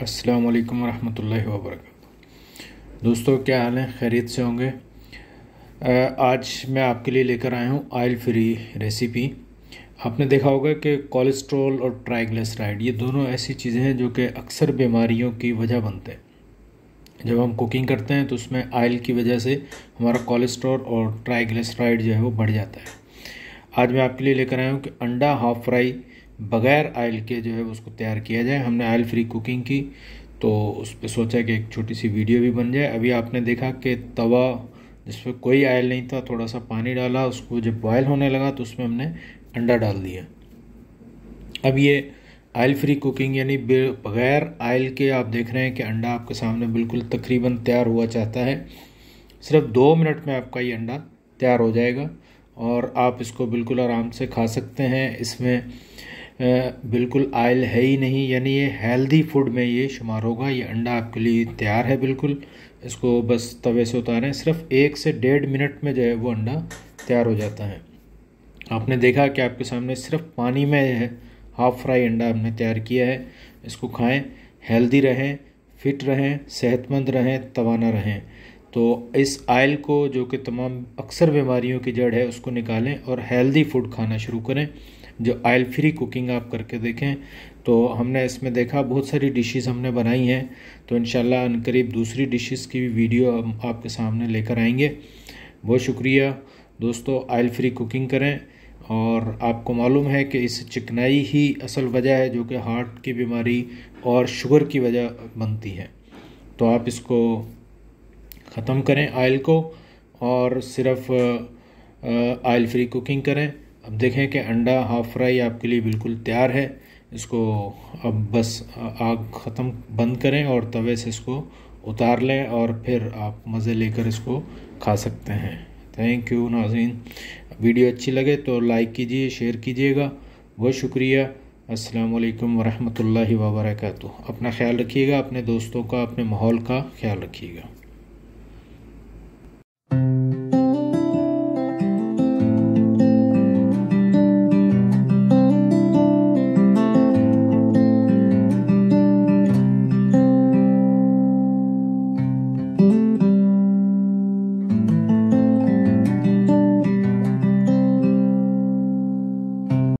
अस्सलाम वालेकुम रहमतुल्लाहि व बरकातहू दोस्तों क्या हाल है खैरियत से होंगे आज मैं आपके लिए लेकर आया हूँ आयल फ्री रेसिपी आपने देखा होगा कि कोलेस्ट्रॉल और ट्राइग्लिसराइड ये दोनों ऐसी चीज़ें हैं जो कि अक्सर बीमारियों की वजह बनते हैं जब हम कुकिंग करते हैं तो उसमें आयल की वजह से हमारा कोलेस्ट्रॉल और ट्राइग्लिसराइड जो है वो बढ़ जाता है आज मैं आपके लिए लेकर आया हूँ कि अंडा हाफ फ्राई बगैर आयल के जो है उसको तैयार किया जाए हमने आयल फ्री कुकिंग की तो उस पर सोचा कि एक छोटी सी वीडियो भी बन जाए अभी आपने देखा कि तवा जिसमें कोई आयल नहीं था थोड़ा सा पानी डाला उसको जब बॉयल होने लगा तो उसमें हमने अंडा डाल दिया अब ये आयल फ्री कुकिंग यानी बगैर आयल के आप देख रहे हैं कि अंडा आपके सामने बिल्कुल तकरीबन तैयार हुआ चाहता है सिर्फ दो मिनट में आपका ये अंडा तैयार हो जाएगा और आप इसको बिल्कुल आराम से खा सकते हैं इसमें बिल्कुल आयल है ही नहीं यानी ये हेल्दी फूड में ये शुमार होगा ये अंडा आपके लिए तैयार है बिल्कुल इसको बस तवे से उतारें सिर्फ एक से डेढ़ मिनट में जो है वो अंडा तैयार हो जाता है आपने देखा कि आपके सामने सिर्फ पानी में है हाफ फ्राई अंडा हमने तैयार किया है इसको खाएं हेल्दी रहें फिट रहें सेहतमंद रहें तवाना रहें तो इस आयल को जो कि तमाम अक्सर बीमारियों की जड़ है उसको निकालें और हेल्दी फूड खाना शुरू करें जो आयल फ्री कुकिंग आप करके देखें तो हमने इसमें देखा बहुत सारी डिशेस हमने बनाई हैं तो इन करीब दूसरी डिशेस की भी वीडियो हम आपके सामने लेकर आएंगे बहुत शुक्रिया दोस्तों आयल फ्री कुकिंग करें और आपको मालूम है कि इस चिकनाई ही असल वजह है जो कि हार्ट की बीमारी और शुगर की वजह बनती है तो आप इसको ख़त्म करें आयल को और सिर्फ आयल फ्री कुकिंग करें अब देखें कि अंडा हाफ फ्राई आपके लिए बिल्कुल तैयार है इसको अब बस आग ख़त्म बंद करें और तवे से इसको उतार लें और फिर आप मज़े लेकर इसको खा सकते हैं थैंक यू नाजीन वीडियो अच्छी लगे तो लाइक कीजिए शेयर कीजिएगा बहुत शुक्रिया असलकम वरहमल वर्क अपना ख्याल रखिएगा अपने दोस्तों का अपने माहौल का ख्याल रखिएगा